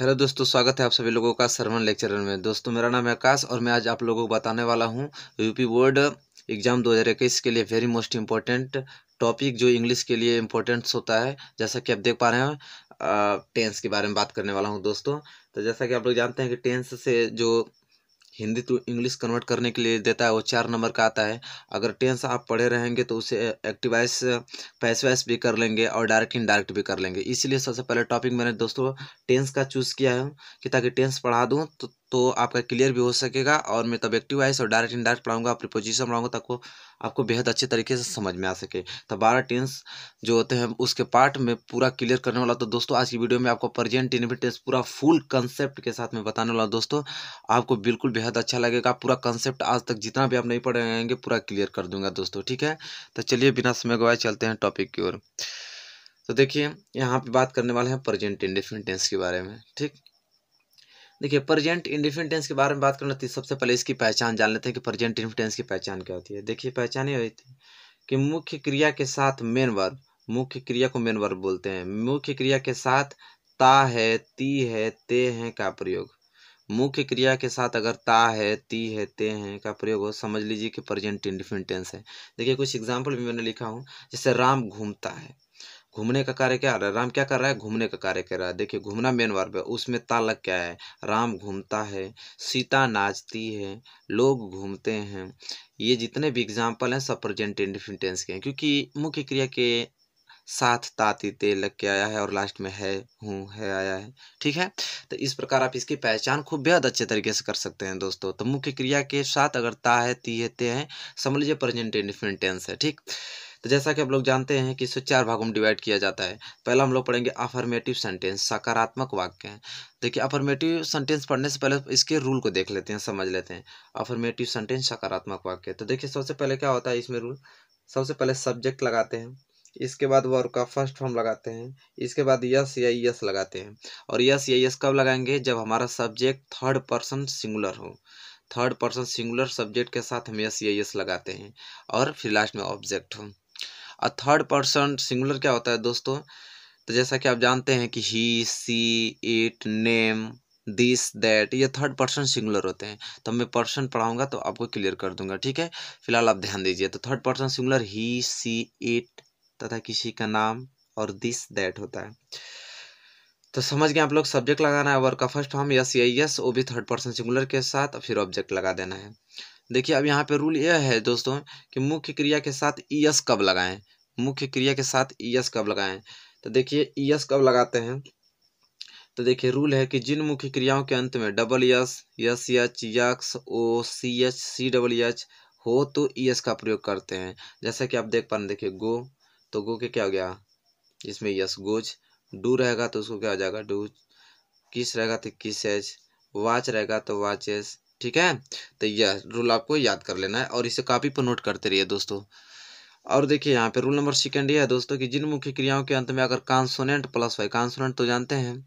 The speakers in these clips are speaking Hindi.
हेलो दोस्तों स्वागत है आप सभी लोगों का सरवन लेक्चर में दोस्तों मेरा नाम है आकाश और मैं आज आप लोगों को बताने वाला हूं यूपी बोर्ड एग्जाम 2021 के लिए वेरी मोस्ट इम्पोर्टेंट टॉपिक जो इंग्लिश के लिए इम्पोर्टेंट्स होता है जैसा कि आप देख पा रहे हैं टेंस के बारे में बात करने वाला हूँ दोस्तों तो जैसा कि आप लोग जानते हैं कि टेंस से जो हिंदी टू तो इंग्लिश कन्वर्ट करने के लिए देता है वो चार नंबर का आता है अगर टेंस आप पढ़े रहेंगे तो उसे एक्टिवाइज पैस वैस भी कर लेंगे और डायरेक्ट इनडायरेक्ट भी कर लेंगे इसलिए सबसे पहले टॉपिक मैंने दोस्तों टेंस का चूज़ किया है कि ताकि टेंस पढ़ा दूँ तो तो आपका क्लियर भी हो सकेगा और मैं तब एक्टिव वाइस और डायरेक्ट इंडायरेक्ट पढ़ाऊंगा पोजिशन पढ़ाऊंगा ताको आपको बेहद अच्छे तरीके से समझ में आ सके तो बारह टेंस जो होते हैं उसके पार्ट में पूरा क्लियर करने वाला तो दोस्तों आज की वीडियो में आपको प्रजेंट इनवी टेंस पूरा फुल कंसेप्ट के साथ में बताने वाला दोस्तों आपको बिल्कुल बेहद अच्छा लगेगा पूरा कंसेप्ट आज तक जितना भी आप नहीं पढ़े आएंगे पूरा क्लियर कर दूंगा दोस्तों ठीक है तो चलिए बिना समय गवाए चलते हैं टॉपिक की ओर तो देखिए यहाँ पे बात करने वाले हैं प्रजेंट इंडेफिनिट टेंस के बारे में ठीक देखिए प्रजेंट इंडिफिन टेंस के बारे में बात करना थी तो सबसे पहले इसकी पहचान जान लेते हैं कि प्रजेंट इंडिफिन की पहचान क्या होती है देखिए पहचान ये होती है कि मुख्य क्रिया के साथ मेन वर्ब मुख्य क्रिया को मेन वर्ब बोलते हैं मुख्य क्रिया के साथ ता है ती है ते हैं का प्रयोग मुख्य क्रिया के साथ अगर ता है ती है ते हैं का प्रयोग हो समझ लीजिए कि प्रेजेंट इंडिफिनिट टेंस है देखिए कुछ एग्जाम्पल भी मैंने लिखा हूँ जैसे राम घूमता है घूमने का कार्य क्या है राम क्या कर रहा है घूमने का कार्य कर रहा है देखिए घूमना मेन वर्ब है उसमें ता क्या है राम घूमता है सीता नाचती है लोग घूमते हैं ये जितने भी एग्जाम्पल हैं सब प्रेजेंट इंडिफिटेंस के हैं क्योंकि मुख्य क्रिया के साथ ताती ते लग के आया है और लास्ट में है हूँ है आया है ठीक है तो इस प्रकार आप इसकी पहचान खूब बेहद अच्छे तरीके से कर सकते हैं दोस्तों तो मुख्य क्रिया के साथ अगर ता है ती है ते है समझ लीजिए प्रेजेंट इंडिफिनिट है ठीक तो जैसा कि आप लोग जानते हैं कि इसे चार भागों में डिवाइड किया जाता है पहला हम लोग पढ़ेंगे अफर्मेटिव सेंटेंस सकारात्मक वाक्य हैं देखिए अफर्मेटिव सेंटेंस पढ़ने से पहले इसके रूल को देख लेते हैं समझ लेते हैं अफर्मेटिव सेंटेंस सकारात्मक वाक्य तो देखिए सबसे पहले क्या होता है इसमें रूल सबसे पहले सब्जेक्ट लगाते हैं इसके बाद वर्ब का फर्स्ट फॉर्म लगाते हैं इसके बाद यस या यस लगाते हैं और यस या यस कब लगाएंगे जब हमारा सब्जेक्ट थर्ड पर्सन सिंगुलर हो थर्ड पर्सन सिंगुलर सब्जेक्ट के साथ हम यस या यस लगाते हैं और फिर लास्ट में ऑब्जेक्ट हो और थर्ड पर्सन सिंगुलर क्या होता है दोस्तों तो जैसा कि आप जानते हैं कि he she it name this that ये थर्ड पर्सन सिंगुलर होते हैं तो मैं पर्सन पढ़ाऊंगा तो आपको क्लियर कर दूंगा ठीक है फिलहाल आप ध्यान दीजिए तो third person singular he she it तथा किसी का नाम और दिस दैट होता है तो समझ गए आप लोग सब्जेक्ट लगाना है वर्क का फर्स्ट फॉर्म यस यस वो भी थर्ड पर्सन सिंगुलर के साथ और फिर ऑब्जेक्ट लगा देना है देखिए अब यहाँ पे रूल यह है दोस्तों कि मुख्य क्रिया के साथ ई एस कब लगाएं मुख्य क्रिया के साथ ई एस कब लगाएं तो देखिए ई एस कब लगाते हैं तो देखिए रूल है कि जिन मुख्य क्रियाओं के अंत में double S S H X O C H C double H हो तो ई एस का प्रयोग करते हैं जैसा कि आप देख पा रहे देखिए गो तो गो के क्या हो गया इसमें यस गोज डू रहेगा तो उसको क्या हो जाएगा डू किस रहेगा तो किस एच वाच रहेगा तो वाच एस ठीक है तो यह रूल आपको याद कर लेना है और इसे कापी पर नोट करते रहिए दोस्तों और देखिए यहाँ पे रूल नंबर सेकेंड ये है दोस्तों कि जिन मुख्य क्रियाओं के अंत में अगर कॉन्सोनेंट प्लस वाई कॉन्सोनेंट तो जानते हैं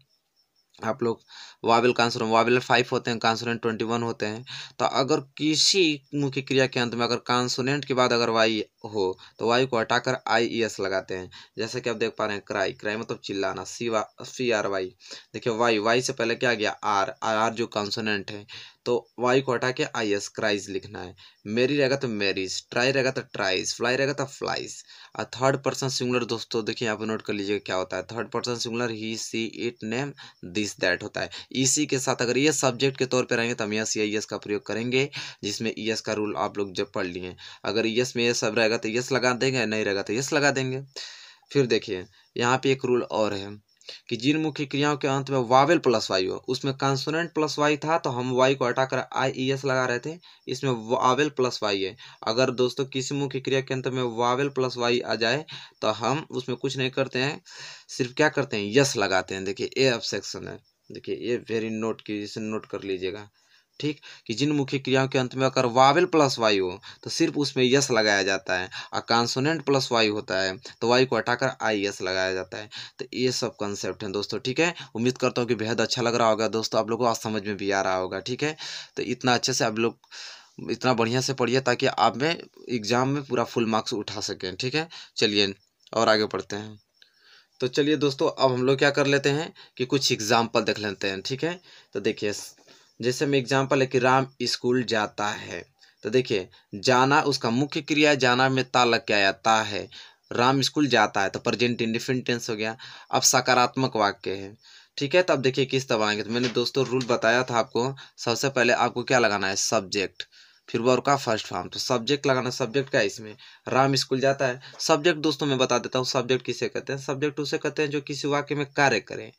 आप लोग वाविल कांसोनेंट वाविल फाइव होते हैं कॉन्सोनेंट ट्वेंटी वन होते हैं तो अगर किसी मुख्य क्रिया के अंत में अगर कॉन्सोनेंट के बाद अगर वाई हो तो वायु को हटाकर आई ई एस लगाते हैं जैसे कि आप देख पा रहे हैं क्राई क्राई मतलब चिल्लाना सी वा सी आर वाई देखिए वाई वाई से पहले क्या गया आर आर जो कॉन्सोनेंट है तो वाई को हटा के आई एस क्राइज लिखना है मेरी रहेगा तो मेरीज ट्राई रहेगा तो ट्राइज फ्लाई रहेगा तो फ्लाइज और थर्ड पर्सन सिंगुलर दोस्तों देखिए यहाँ पे नोट कर लीजिएगा क्या होता है third person singular he she it name this that होता है इसी e के साथ अगर ये सब्जेक्ट के तौर पर रहेंगे तो हम यस या यस का प्रयोग करेंगे जिसमें यस e का रूल आप लोग जब पढ़ लिए अगर यस e में ये सब रहेगा तो यस लगा देंगे नहीं रहेगा तो यस लगा देंगे फिर देखिए यहाँ पे एक रूल और है कि जिन मुख्य क्रियाओं के अंत में वावेल प्लस वाई हो उसमें कंसोनेंट प्लस वाई था तो हम वाई को हटाकर आई ई एस लगा रहे थे इसमें वावेल प्लस वाई है अगर दोस्तों किसी मुख्य क्रिया के अंत में वावेल प्लस वाई आ जाए तो हम उसमें कुछ नहीं करते हैं सिर्फ क्या करते हैं यस लगाते हैं देखिए ए अब सेक्शन है देखिए ये वेरी नोट की इसे नोट कर लीजिएगा ठीक कि जिन मुख्य क्रियाओं के अंत में अगर वावेल प्लस वायु हो तो सिर्फ उसमें यस लगाया जाता है और कॉन्सोनेंट प्लस वायु होता है तो वायु को हटाकर आई यस लगाया जाता है तो ये सब कंसेप्ट हैं दोस्तों ठीक है उम्मीद करता हूँ कि बेहद अच्छा लग रहा होगा दोस्तों आप लोग को आज समझ में भी आ रहा होगा ठीक है तो इतना अच्छे से आप लोग इतना बढ़िया से पढ़िए ताकि आप में एग्ज़ाम में पूरा फुल मार्क्स उठा सकें ठीक है चलिए और आगे पढ़ते हैं तो चलिए दोस्तों अब हम लोग क्या कर लेते हैं कि कुछ एग्जाम्पल देख लेते हैं ठीक है तो देखिए जैसे में एग्जाम्पल है कि राम स्कूल जाता है तो देखिए जाना उसका मुख्य क्रिया जाना में ता लग के ता है राम स्कूल जाता है तो प्रेजेंट इंडिफिनिट टेंस हो गया अब सकारात्मक वाक्य है ठीक है तो अब देखिए किस तरह आएंगे तो मैंने दोस्तों रूल बताया था आपको सबसे पहले आपको क्या लगाना है सब्जेक्ट फिर वर्ब का फर्स्ट फॉर्म तो सब्जेक्ट लगाना सब्जेक्ट क्या है इसमें राम स्कूल जाता है सब्जेक्ट दोस्तों मैं बता देता हूँ सब्जेक्ट किसे कहते हैं सब्जेक्ट उसे कहते हैं जो किसी वाक्य में कार्य करें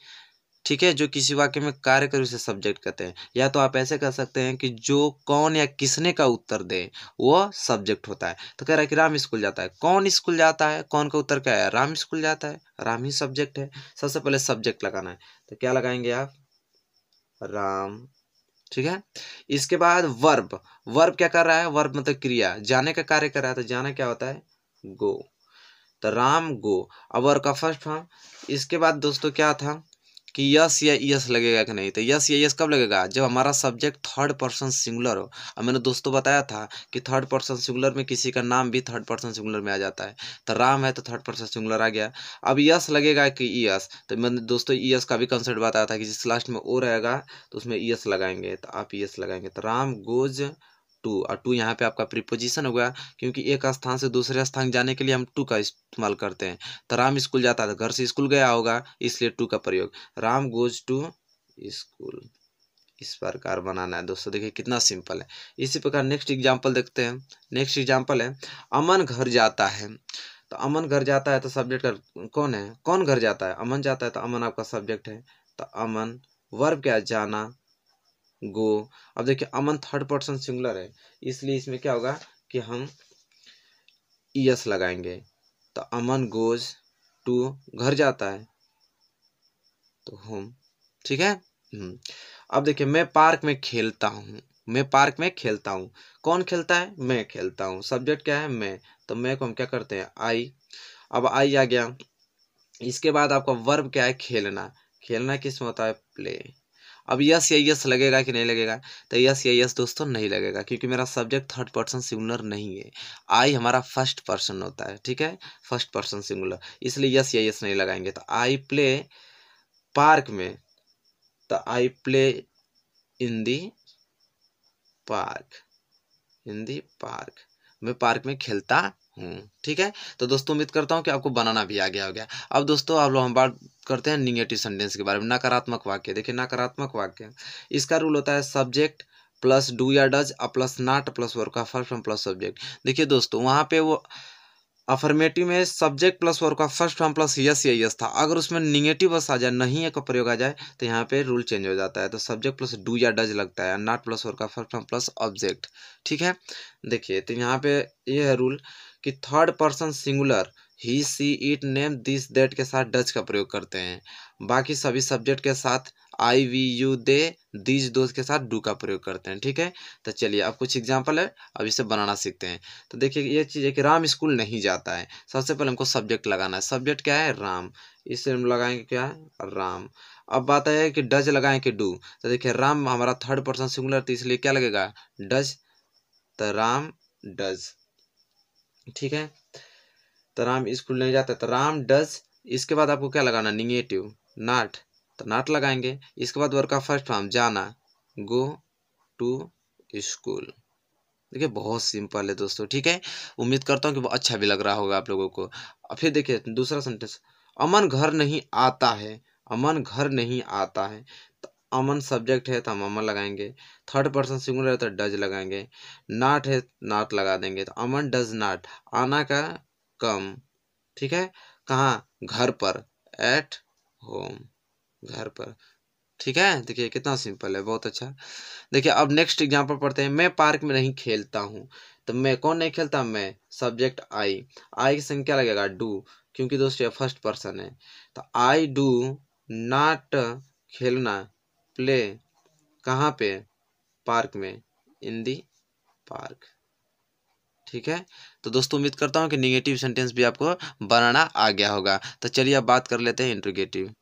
ठीक है जो किसी वाक्य में कार्य करे उसे सब्जेक्ट कहते हैं या तो आप ऐसे कह सकते हैं कि जो कौन या किसने का उत्तर दे वो सब्जेक्ट होता है तो कह रहा है कि राम स्कूल जाता है कौन स्कूल जाता है कौन का उत्तर क्या है राम स्कूल जाता है राम ही सब्जेक्ट है सबसे पहले सब्जेक्ट लगाना है तो क्या लगाएंगे आप राम ठीक है इसके बाद वर्ब वर्ब क्या कर रहा है वर्ब मतलब क्रिया जाने का कार्य कर रहा है तो जाना क्या होता है गो तो राम गो अब वर्ब का फर्स्ट फॉर्म इसके बाद दोस्तों क्या था कि यस या यस लगेगा कि नहीं तो यस या यस कब लगेगा जब हमारा सब्जेक्ट थर्ड पर्सन सिंगुलर हो और मैंने दोस्तों बताया था कि थर्ड पर्सन सिंगुलर में किसी का नाम भी थर्ड पर्सन सिंगुलर में आ जाता है तो राम है तो थर्ड पर्सन सिंगुलर आ गया अब यस लगेगा कि यस तो मैंने दोस्तों यस का भी कंसेप्ट बताया था कि जिस लास्ट में ओ रहेगा तो उसमें यस लगाएंगे तो आप यस लगाएंगे तो राम गोज टू और टू यहाँ पे आपका प्रीपोजिशन हो गया क्योंकि एक स्थान से दूसरे स्थान जाने के लिए हम टू का इस्तेमाल करते हैं तो राम स्कूल जाता था घर से स्कूल गया होगा इसलिए टू का प्रयोग राम गोज टू स्कूल इस प्रकार बनाना है दोस्तों देखिए कितना सिंपल है इसी प्रकार नेक्स्ट एग्जाम्पल देखते हैं नेक्स्ट एग्जाम्पल है अमन घर जाता है तो अमन घर जाता है तो सब्जेक्ट का कौन है कौन घर जाता है अमन जाता है तो अमन आपका सब्जेक्ट है तो अमन वर्ब क्या जाना गो अब देखिए अमन थर्ड पर्सन सिंगुलर है इसलिए इसमें क्या होगा कि हम यस लगाएंगे तो अमन गोज टू घर जाता है तो होम ठीक है हम्म। अब देखिए मैं पार्क में खेलता हूँ मैं पार्क में खेलता हूँ कौन खेलता है मैं खेलता हूँ सब्जेक्ट क्या है मैं तो मैं को हम क्या करते हैं आई अब आई आ गया इसके बाद आपका वर्ब क्या है खेलना खेलना किस में होता है प्ले अब यस या यस लगेगा कि नहीं लगेगा तो यस या यस दोस्तों नहीं लगेगा क्योंकि मेरा सब्जेक्ट थर्ड पर्सन सिंगुलर नहीं है आई हमारा फर्स्ट पर्सन होता है ठीक है फर्स्ट पर्सन सिंगुलर इसलिए यस या यस नहीं लगाएंगे तो आई प्ले पार्क में तो I play in the park in the park मैं पार्क में खेलता हम्म, ठीक है तो दोस्तों उम्मीद करता हूँ कि आपको बनाना भी आ गया हो गया अब दोस्तों आप लोग हम बात करते हैं निगेटिव सेंटेंस के बारे में नकारात्मक वाक्य देखिए नकारात्मक वाक्य इसका रूल होता है सब्जेक्ट प्लस डू या डज अ प्लस नाट प्लस वर्क का फर्स्ट फॉर्म प्लस सब्जेक्ट देखिए दोस्तों वहाँ पे वो अफर्मेटिव में सब्जेक्ट प्लस वर्क का फर्स्ट फॉर्म प्लस यस या यस था अगर उसमें निगेटिव बस आ जाए नहीं का प्रयोग आ जाए तो यहाँ पे रूल चेंज हो जाता है तो सब्जेक्ट प्लस डू या डज लगता है नॉट प्लस वर्क का फर्स्ट फॉर्म प्लस ऑब्जेक्ट ठीक है देखिए तो यहाँ पे ये है रूल कि third person singular he she it name this that के साथ डच का प्रयोग करते हैं बाकी सभी सब्जेक्ट के साथ I we you they these दोस्त के साथ डू का प्रयोग करते हैं ठीक है तो चलिए अब कुछ एग्जाम्पल है अब इसे बनाना सीखते हैं तो देखिए ये चीज़ है कि राम स्कूल नहीं जाता है सबसे पहले हमको सब्जेक्ट लगाना है सब्जेक्ट क्या है राम इसे हम लगाएंगे क्या है राम अब बात है कि डज लगाएं कि डू तो देखिए राम हमारा थर्ड पर्सन सिंगुलर तो इसलिए क्या लगेगा डज तो राम डज ठीक है तो राम स्कूल नहीं जाता तो राम डज इसके बाद आपको क्या लगाना निगेटिव नाट तो नाट लगाएंगे इसके बाद वर्ग का फर्स्ट फॉर्म जाना गो टू स्कूल देखिए बहुत सिंपल है दोस्तों ठीक है उम्मीद करता हूँ कि बहुत अच्छा भी लग रहा होगा आप लोगों को और फिर देखिए दूसरा सेंटेंस अमन घर नहीं आता है अमन घर नहीं आता है अमन सब्जेक्ट है तो हम अमन लगाएंगे थर्ड पर्सन सिंगुलर है तो डज लगाएंगे नाट है नाट लगा देंगे तो अमन डज नाट आना का कम ठीक है कहाँ घर पर एट होम घर पर ठीक है देखिए कितना सिंपल है बहुत अच्छा देखिए अब नेक्स्ट एग्जाम्पल पढ़ते हैं मैं पार्क में नहीं खेलता हूँ तो मैं कौन नहीं खेलता मैं सब्जेक्ट आई आई की संख्या लगेगा डू क्योंकि दोस्तों फर्स्ट पर्सन है तो आई डू नाट खेलना प्ले कहाँ पे पार्क में इन दी पार्क ठीक है तो दोस्तों उम्मीद करता हूँ कि निगेटिव सेंटेंस भी आपको बनाना आ गया होगा तो चलिए अब बात कर लेते हैं इंट्रोगेटिव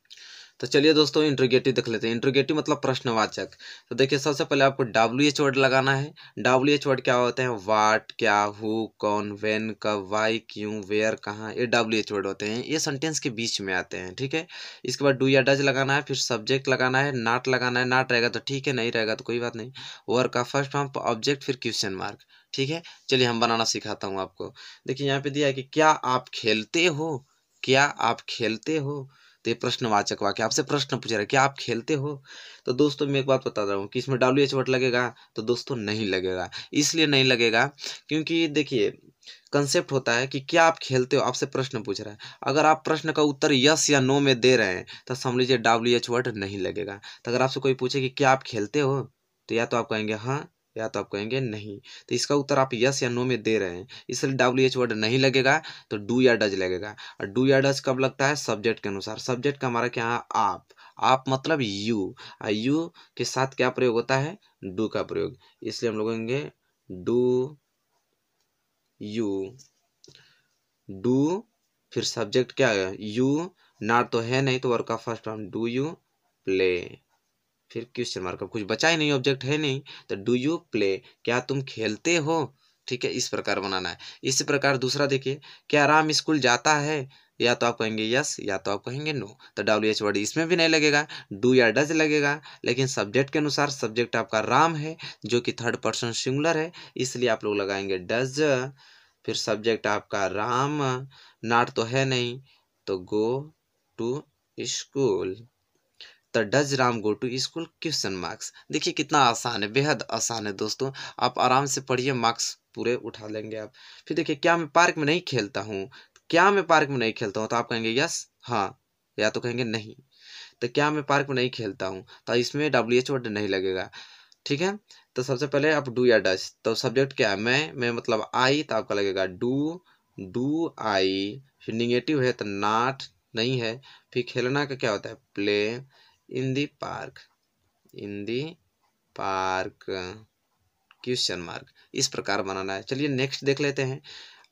तो चलिए दोस्तों इंट्रोगेटिव देख लेते हैं इंट्रोगेटिव मतलब प्रश्नवाचक तो देखिए सबसे पहले आपको डब्ल्यू एच वर्ड लगाना है डब्ल्यू एच वर्ड क्या होते हैं वाट क्या हु कौन वेन कब वाई क्यों वेयर कहाँ ये डब्ल्यू एच वर्ड होते हैं ये सेंटेंस के बीच में आते हैं ठीक है इसके बाद डू या डज लगाना है फिर सब्जेक्ट लगाना है नाट लगाना है नाट रहेगा तो ठीक है नहीं रहेगा तो कोई बात नहीं वर्क का फर्स्ट फॉर्म ऑब्जेक्ट फिर क्वेश्चन मार्क ठीक है चलिए हम बनाना सिखाता हूँ आपको देखिए यहाँ पे दिया है कि क्या आप खेलते हो क्या आप खेलते हो सकते हैं प्रश्नवाचक वाक्य आपसे प्रश्न पूछ रहा है क्या आप खेलते हो तो दोस्तों मैं एक बात बता रहा हूँ कि इसमें डब्ल्यू एच वर्ड लगेगा तो दोस्तों नहीं लगेगा इसलिए नहीं लगेगा क्योंकि देखिए कंसेप्ट होता है कि क्या आप खेलते हो आपसे प्रश्न पूछ रहा है अगर आप प्रश्न का उत्तर यस या नो में दे रहे हैं तो समझ लीजिए डब्ल्यू एच वर्ड नहीं लगेगा तो अगर आपसे कोई पूछे कि क्या आप खेलते हो तो या तो आप कहेंगे हाँ या तो आप कहेंगे नहीं तो इसका उत्तर आप यस या नो में दे रहे हैं इसलिए डब्ल्यू एच वर्ड नहीं लगेगा तो डू या डज लगेगा और डू या डज कब लगता है सब्जेक्ट के अनुसार सब्जेक्ट का हमारा क्या है आप आप मतलब यू यू के साथ क्या प्रयोग होता है डू का प्रयोग इसलिए हम लोग कहेंगे डू यू डू फिर सब्जेक्ट क्या है यू नाट तो है नहीं तो वर्क का first form do you play फिर क्वेश्चन मार्क कुछ बचा ही नहीं ऑब्जेक्ट है नहीं तो डू यू प्ले क्या तुम खेलते हो ठीक है इस प्रकार बनाना है इसी प्रकार दूसरा देखिए क्या राम स्कूल जाता है या तो आप कहेंगे यस या तो आप कहेंगे नो तो डब्ल्यू एच वर्ड इसमें भी नहीं लगेगा डू या डज लगेगा लेकिन सब्जेक्ट के अनुसार सब्जेक्ट आपका राम है जो कि थर्ड पर्सन सिंगुलर है इसलिए आप लोग लगाएंगे डज फिर सब्जेक्ट आपका राम नाट तो है नहीं तो go to school the does Ram go to school question marks देखिए कितना आसान है बेहद आसान है दोस्तों आप आराम से पढ़िए मार्क्स पूरे उठा लेंगे आप फिर देखिए क्या मैं पार्क में नहीं खेलता हूँ क्या मैं पार्क में नहीं खेलता हूँ तो आप कहेंगे यस हाँ या तो कहेंगे नहीं तो क्या मैं पार्क में नहीं खेलता हूँ तो इसमें डब्ल्यू एच वर्ड नहीं लगेगा ठीक है तो सबसे पहले आप डू या डच तो सब्जेक्ट क्या है मैं मैं मतलब आई तो आपका लगेगा डू डू आई फिर निगेटिव है तो नाट नहीं है फिर खेलना का क्या होता है play in the park in the park question mark इस प्रकार बनाना है चलिए नेक्स्ट देख लेते हैं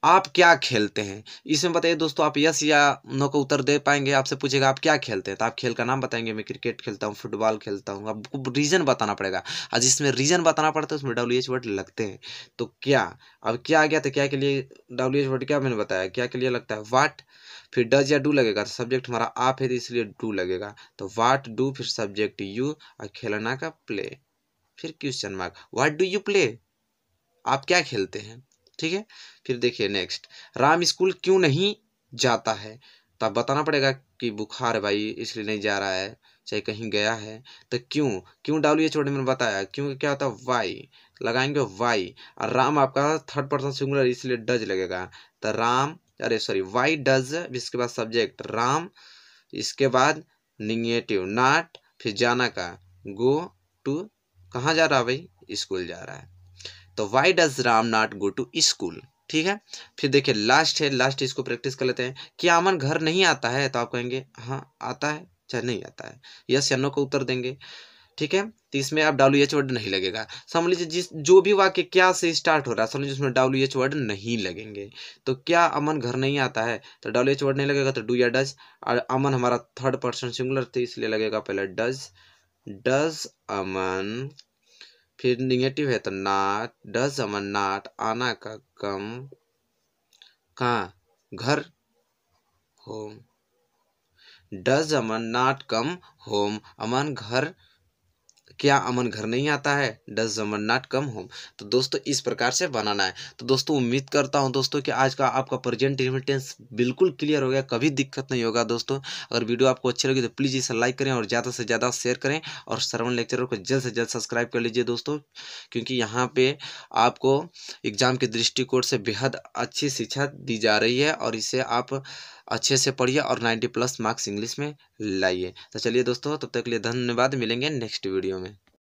आप क्या खेलते हैं इसमें बताइए दोस्तों आप यस या नो को उत्तर दे पाएंगे आपसे पूछेगा आप क्या खेलते हैं तो आप खेल का नाम बताएंगे मैं क्रिकेट खेलता हूँ फुटबॉल खेलता हूँ आपको रीज़न बताना पड़ेगा और जिसमें रीज़न बताना पड़ता है उसमें डब्ल्यू एच वर्ड लगते हैं तो क्या अब क्या आ गया तो क्या के लिए डब्ल्यू एच वर्ड क्या मैंने बताया क्या के लिए लगता है वाट फिर डज या डू लगेगा तो सब्जेक्ट हमारा आप है तो इसलिए डू लगेगा तो वाट डू फिर सब्जेक्ट यू और खेलना का प्ले फिर question mark what do you play आप क्या खेलते हैं ठीक है फिर देखिए नेक्स्ट राम स्कूल क्यों नहीं जाता है तो आप बताना पड़ेगा कि बुखार है भाई इसलिए नहीं जा रहा है चाहे कहीं गया है तो क्यों क्यों डालू ये छोटे मैंने बताया क्यों क्या होता है वाई लगाएंगे वाई और राम आपका थर्ड पर्सन सिंगुलर इसलिए डज लगेगा तो राम अरे सॉरी वाई डज इसके बाद सब्जेक्ट राम इसके बाद निगेटिव नाट फिर जाना का गो टू कहाँ जा रहा भाई स्कूल जा रहा है तो why does Ram not go to school ठीक है फिर देखिए लास्ट है लास्ट इसको प्रैक्टिस कर लेते हैं कि अमन घर नहीं आता है तो आप कहेंगे हाँ आता है चाहे नहीं आता है यस या नो का उत्तर देंगे ठीक है तो इसमें आप डब्ल्यू एच वर्ड नहीं लगेगा समझ लीजिए जिस जो भी वाक्य क्या से स्टार्ट हो रहा है समझ लीजिए उसमें डब्ल्यू एच वर्ड नहीं लगेंगे तो क्या अमन घर नहीं आता है तो डब्ल्यू एच वर्ड नहीं लगेगा तो डू या डज और अमन हमारा थर्ड पर्सन सिंगुलर थे इसलिए लगेगा पहले डज डज अमन फिर निगेटिव है तो नाट डज अमन नाट आना का कम कहा घर home does Aman not come home Aman घर क्या अमन घर नहीं आता है does Aman not come home तो दोस्तों इस प्रकार से बनाना है तो दोस्तों उम्मीद करता हूँ दोस्तों कि आज का आपका प्रेजेंट रिमिटेंस बिल्कुल क्लियर हो गया कभी दिक्कत नहीं होगा दोस्तों अगर वीडियो आपको अच्छी लगी तो प्लीज़ इसे लाइक करें और ज़्यादा से ज़्यादा शेयर करें और श्रवण लेक्चर को जल्द से जल्द सब्सक्राइब कर लीजिए दोस्तों क्योंकि यहाँ पर आपको एग्ज़ाम के दृष्टिकोण से बेहद अच्छी शिक्षा दी जा रही है और इसे आप अच्छे से पढ़िए और नाइन्टी प्लस मार्क्स इंग्लिश में लाइए तो चलिए दोस्तों तब तक के लिए धन्यवाद मिलेंगे नेक्स्ट वीडियो में